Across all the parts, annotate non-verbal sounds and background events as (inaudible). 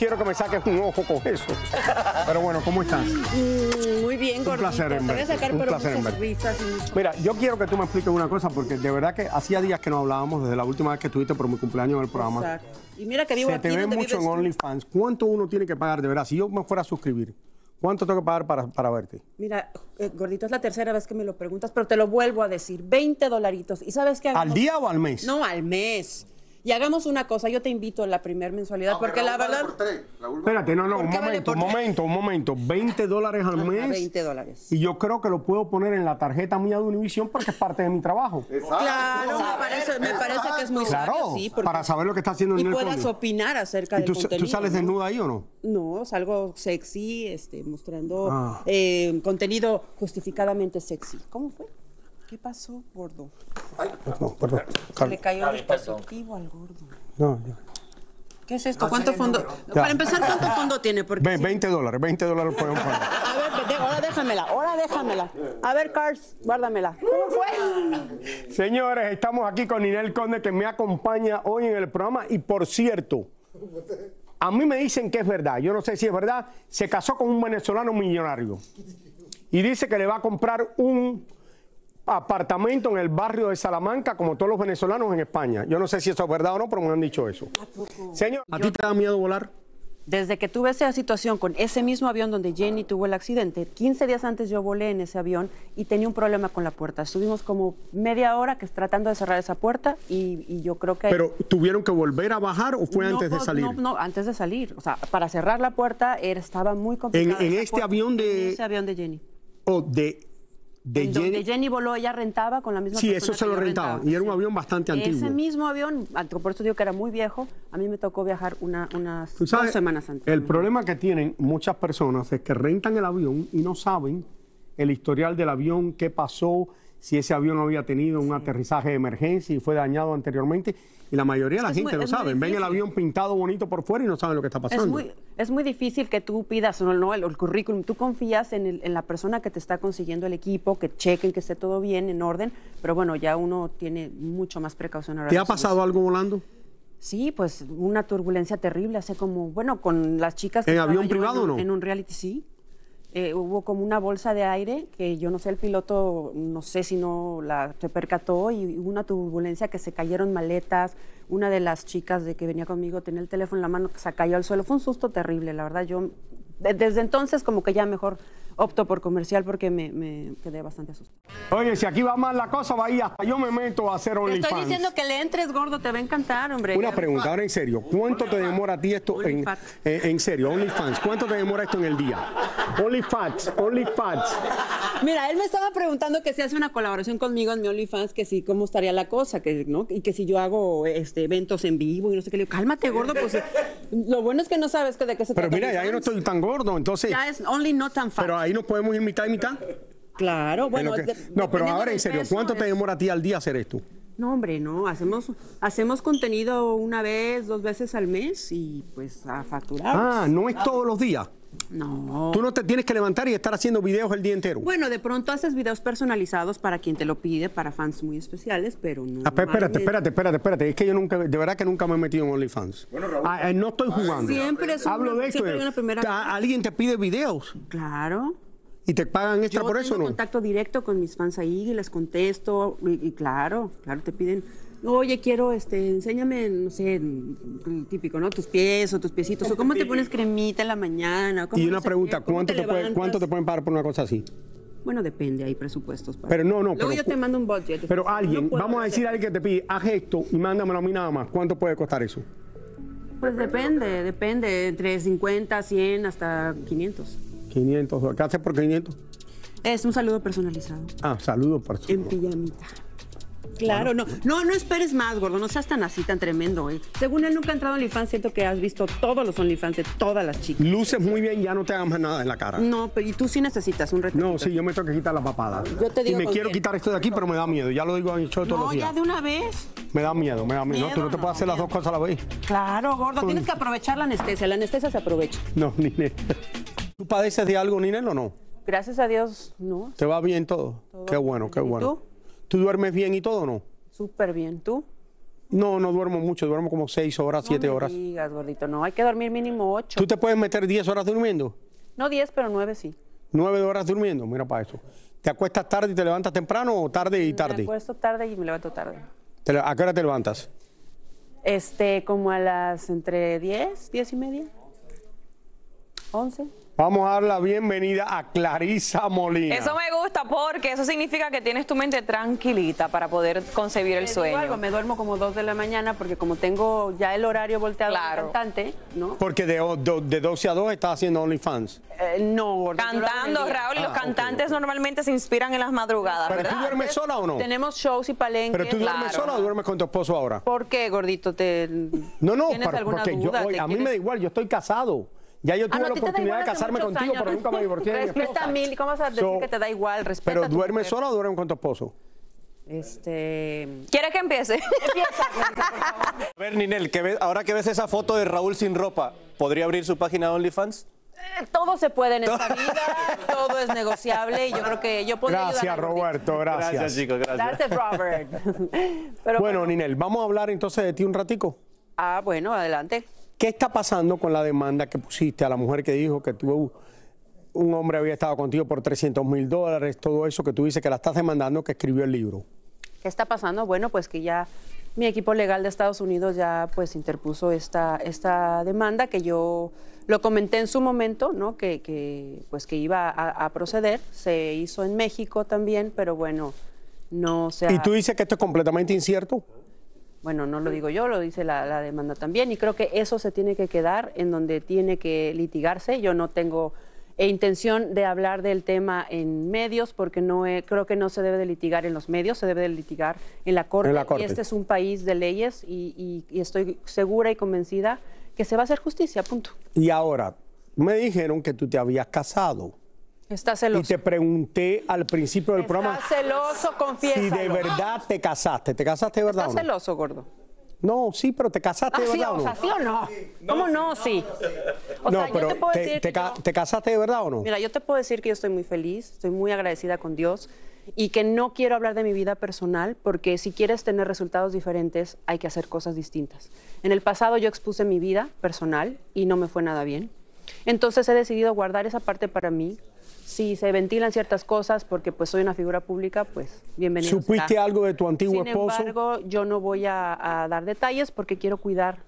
quiero que me saques un ojo con eso. Pero bueno, ¿cómo estás? Mm, muy bien, Un placer, en Sacar, un placer Mira, yo quiero que tú me expliques una cosa, porque de verdad que hacía días que no hablábamos desde la última vez que estuviste por mi cumpleaños en el programa. Exacto. Y mira que vivo Se te ve mucho en OnlyFans. ¿Cuánto uno tiene que pagar, de verdad? Si yo me fuera a suscribir, ¿Cuánto tengo que pagar para, verte? Mira, eh, gordito, es la tercera vez que me lo preguntas, pero te lo vuelvo a decir. 20 dolaritos. ¿Y sabes qué? ¿Al día o al mes? No, al mes. Y hagamos una cosa, yo te invito a la primera mensualidad, porque la, verdad... Espérate, no, no, un momento, un momento, un momento. 20 dólares al mes. 20 dólares. Y yo creo que lo puedo poner en la tarjeta mía de Univision porque es parte de mi trabajo. Exacto. Claro, me parece, que es muy claro, para saber lo que está haciendo en y puedas opinar acerca de tú, ¿Tú sales desnuda ahí o no? No, salgo sexy, este, mostrando ah. eh, contenido justificadamente sexy. ¿Cómo fue? ¿Qué pasó, gordo? Le cayó el dispositivo al gordo. ¿Qué es esto? ¿Cuánto fondo? Para empezar, ¿cuánto (laughs) fondo tiene? 20 dólares, 20 dólares por un fondo. (laughs) A ver, ahora déjamela, ahora déjamela. A ver, Cars, guárdamela. Señores, estamos aquí con Ninel Conde que me acompaña hoy en el programa y por cierto, a mí me dicen que es verdad, yo no sé si es verdad, se casó con un venezolano millonario y dice que le va a comprar un apartamento en el barrio de Salamanca, como todos los venezolanos en España. Yo no sé si eso es verdad o no, pero me han dicho eso. Señor, ¿a ti te da miedo volar? Desde que tuve esa situación con ese mismo avión donde Jenny tuvo el accidente, 15 días antes yo volé en ese avión y tenía un problema con la puerta. Estuvimos como media hora que tratando de cerrar esa puerta y, yo creo que... ¿Pero tuvieron que volver a bajar o fue antes de salir? No, antes de salir. O sea, para cerrar la puerta estaba muy complicado. ¿En, este avión de...? En ese avión de Jenny. ¿O de de Jenny. voló, ella rentaba con la misma Sí, eso se lo rentaba. Y era un avión bastante antiguo. Ese mismo avión, ah, por eso digo que era muy viejo, a mí me tocó viajar unas dos semanas antes. El problema que tienen muchas personas es que rentan el avión y no saben el historial del avión, qué pasó, si ese avión no había tenido un aterrizaje de emergencia y fue dañado anteriormente. Y la mayoría de la gente lo sabe. Ven el avión pintado bonito por fuera y no saben lo que está pasando. Es muy, difícil que tú pidas no, no el, currículum. Tú confías en, la persona que te está consiguiendo el equipo, que chequen que esté todo bien, en orden. Pero bueno, ya uno tiene mucho más precaución ¿Te ha pasado algo volando? Sí, pues una turbulencia terrible hace como, bueno, con las chicas. ¿En avión privado o no? En un reality, sí. Eh, hubo como una bolsa de aire que yo no sé, el piloto no sé si no la, se percató y hubo una turbulencia que se cayeron maletas. Una de las chicas de que venía conmigo tenía el teléfono en la mano que se cayó al suelo. Fue un susto terrible, la verdad. Yo desde entonces como que ya mejor opto por comercial porque me, quedé bastante asustado. Oye, si aquí va mal la cosa, va ahí hasta yo me meto a hacer OnlyFans. Estoy diciendo que le entres, gordo, te va a encantar, hombre. Una pregunta, ahora en serio, ¿cuánto te demora a ti esto en, eh, en, serio, OnlyFans? ¿Cuánto te demora esto en el día? OnlyFans, OnlyFans. Mira, él me estaba preguntando que si hace una colaboración conmigo en mi OnlyFans, que si cómo estaría la cosa, que no, y que si yo hago este eventos en vivo y no sé qué. Le digo, cálmate, gordo, pues lo bueno es que no sabes que de qué se trata. Pero mira, ya yo no estoy tan gordo, entonces. Ya es only no tan fat ahí nos podemos ir mitad y mitad. Claro, bueno. no, pero ahora en serio, ¿cuánto te demora a ti al día hacer esto? No, hombre, no, hacemos, hacemos contenido una vez, dos veces al mes y pues a facturar. Ah, no es todos los días. No. Tú no te tienes que levantar y estar haciendo videos el día entero. Bueno, de pronto haces videos personalizados para quien te lo pide, para fans muy especiales, pero no. Ah, espérate, espérate, espérate, espérate. Es que yo nunca, de verdad que nunca me he metido en OnlyFans. Bueno, Raúl, ah, eh, no estoy ah, jugando. Siempre es una, Hablo de esto. Eh. Alguien te pide videos. Claro. ¿Y te pagan extra por eso tengo no? contacto directo con mis fans ahí y les contesto. Y, claro, claro, te piden, oye, quiero, este, enséñame, no sé, típico, ¿no? Tus pies o tus piecitos. O cómo te pones cremita en la mañana. Cómo y una pregunta, ¿cuánto te, ¿cuánto te pueden pagar por una cosa así? Bueno, depende, hay presupuestos. pero no, no. Luego pero, yo te mando un budget. Pero alguien, vamos a decir a alguien que te pide, haz esto y mándamelo a mí nada más. ¿Cuánto puede costar eso? Pues depende, depende, entre 50, 100 hasta 500. 500 ¿Qué haces por 500? Es un saludo personalizado. Ah, saludo personalizado. En pijamita. Claro, no, no, no esperes más, gordo, no seas tan así, tan tremendo, eh. Según él nunca ha entrado en OnlyFans, siento que has visto todos los OnlyFans de todas las chicas. Luces muy bien, ya no te hagas más nada en la cara. No, pero y tú sí necesitas un reto. No, sí, yo me tengo que quitar la papada. Yo te digo y me quiero quitar esto de aquí, pero me da miedo. Ya lo digo en show todos no, los días. No, ya de una vez. Me da miedo, me da miedo. no, tú no te puedo puedes hacer las dos cosas a la vez. Claro, gordo, tienes que aprovechar la anestesia. La anestesia se aprovecha. No, ni padeces de algo, Ninel, o no? Gracias a Dios, no. ¿Te va bien todo? qué bueno, qué bueno. ¿Y tú? ¿Tú duermes bien y todo o no? Súper bien, ¿tú? No, no duermo mucho, duermo como seis horas, siete horas. No digas, gordito, no, hay que dormir mínimo ocho. ¿Tú te puedes meter diez horas durmiendo? No diez, pero nueve sí. ¿Nueve horas durmiendo, mira para eso. ¿Te acuestas tarde y te levantas temprano o tarde y tarde? Me acuesto tarde y me levanto tarde. ¿A qué hora te levantas? Este, como a las entre diez, diez y media. Vamos a dar la bienvenida a Clarisa Molina. Eso me gusta porque eso significa que tienes tu mente tranquilita para poder concebir el sueño. Algo, me duermo como dos de la mañana porque como tengo ya el horario volteado cantante, ¿no? Porque de, de, 12 a 2 estás haciendo OnlyFans. Eh, no, Cantando, Raúl, los ah, cantantes normalmente se inspiran en las madrugadas, ¿Pero tú duermes sola o no? Tenemos shows y palenques. ¿Pero tú duermes sola o duermes con tu esposo ahora? ¿Por qué, gordito? ¿tienes alguna a mí me da igual, yo estoy casado. Ya yo ah, tuve la oportunidad de casarme contigo, pero nunca me divorcié. Respeta mil, ¿cómo vas a decir que te da igual? pero ¿duerme sola o duerme con tu esposo? Este. ¿Quieres que empiece? Empieza, por favor. A ver, Ninel, ahora que ves esa foto de Raúl sin ropa, ¿podría abrir su página de OnlyFans? Eh, todo se puede en esta (laughs) vida, todo es negociable y yo creo que yo podría Gracias, Roberto, gracias. Gracias, chicos, gracias. Gracias, Robert. (laughs) bueno, bueno, Ninel, vamos a hablar entonces de ti un ratico. Ah, bueno, adelante. ¿Qué está pasando con la demanda que pusiste a la mujer que dijo que tú, un hombre había estado contigo por 300 mil dólares, todo eso que tú dices que la estás demandando, que escribió el libro? ¿Qué está pasando? Bueno, pues que ya mi equipo legal de Estados Unidos ya pues interpuso esta, esta demanda que yo lo comenté en su momento, ¿no? Que, pues que iba a, proceder. Se hizo en México también, pero bueno, no se. ¿Y tú dices que esto es completamente incierto? Bueno, no lo digo yo, lo dice la, demanda también y creo que eso se tiene que quedar en donde tiene que litigarse. Yo no tengo eh, intención de hablar del tema en medios porque no eh, creo que no se debe de litigar en los medios, se debe de litigar en la corte. Y este es un país de leyes y, y estoy segura y convencida que se va a hacer justicia, punto. Y ahora, me dijeron que tú te habías casado. Estás celoso. Y te pregunté al principio del programa. celoso, confiesa. Si de verdad te casaste. ¿Te casaste de verdad? o no? celoso, gordo. No, sí, pero te casaste de ah, verdad. o, o, o no. ¿Cómo no? Sí. pero te, te, casaste de verdad o no? Mira, yo te puedo decir que yo estoy muy feliz, estoy muy agradecida con Dios y que no quiero hablar de mi vida personal porque si quieres tener resultados diferentes hay que hacer cosas distintas. En el pasado yo expuse mi vida personal y no me fue nada bien. Entonces he decidido guardar esa parte para mí, si se ventilan ciertas cosas porque pues soy una figura pública, pues bienvenido. ¿Supiste algo de tu antiguo esposo? Sin embargo, yo no voy a, a dar detalles porque quiero cuidar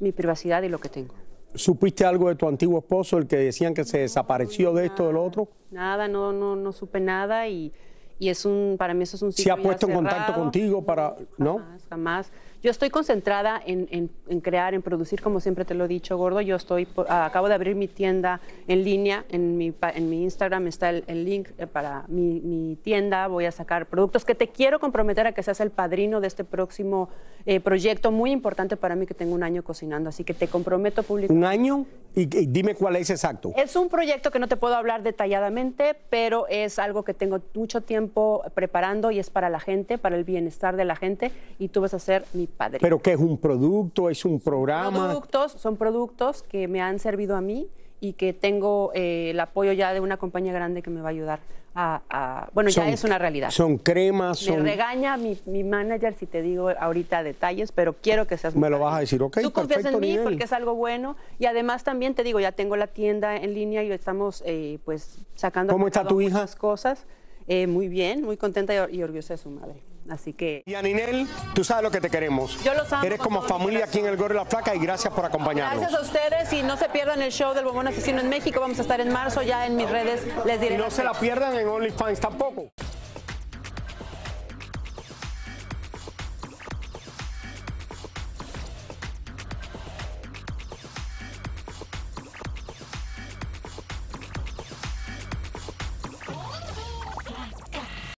mi privacidad y lo que tengo. ¿Supiste algo de tu antiguo esposo, el que decían que se desapareció de esto, o del otro? Nada, no, no, no supe nada y y es un, para mí eso es un sitio. ¿Se ha puesto en contacto contigo para.? ¿No? Jamás, Yo estoy concentrada en, crear, en producir, como siempre te lo he dicho, Gordo. Yo estoy, ah, acabo de abrir mi tienda en línea. En mi, en mi Instagram está el, link eh, para mi, tienda. Voy a sacar productos que te quiero comprometer a que seas el padrino de este próximo eh, proyecto muy importante para mí que tengo un año cocinando, así que te comprometo público. ¿Un año? Y, dime cuál es exacto. Es un proyecto que no te puedo hablar detalladamente, pero es algo que tengo mucho tiempo preparando y es para la gente, para el bienestar de la gente, y tú vas a ser mi padre. ¿Pero qué es un producto? ¿Es un programa? Productos, son productos que me han servido a mí y que tengo eh, el apoyo ya de una compañía grande que me va a ayudar a... bueno, ya es una realidad. Son cremas, son... Me regaña mi, mi, manager si te digo ahorita detalles, pero quiero que seas... Me lo vas a decir, ok, Tú confías en mí porque es algo bueno y además también te digo, ya tengo la tienda en línea y estamos eh, pues sacando... ¿Cómo está tu hija? Cosas. Eh, muy bien, muy contenta y orgullosa de su madre. Así que. Y Aninel, tú sabes lo que te queremos. Yo lo sabes. Eres como familia aquí en El Gorro de la Flaca y gracias por acompañarnos. Gracias a ustedes y no se pierdan el show del Bombón Asesino en México. Vamos a estar en marzo ya en mis redes. Les diré. Y no se la pierdan en OnlyFans tampoco.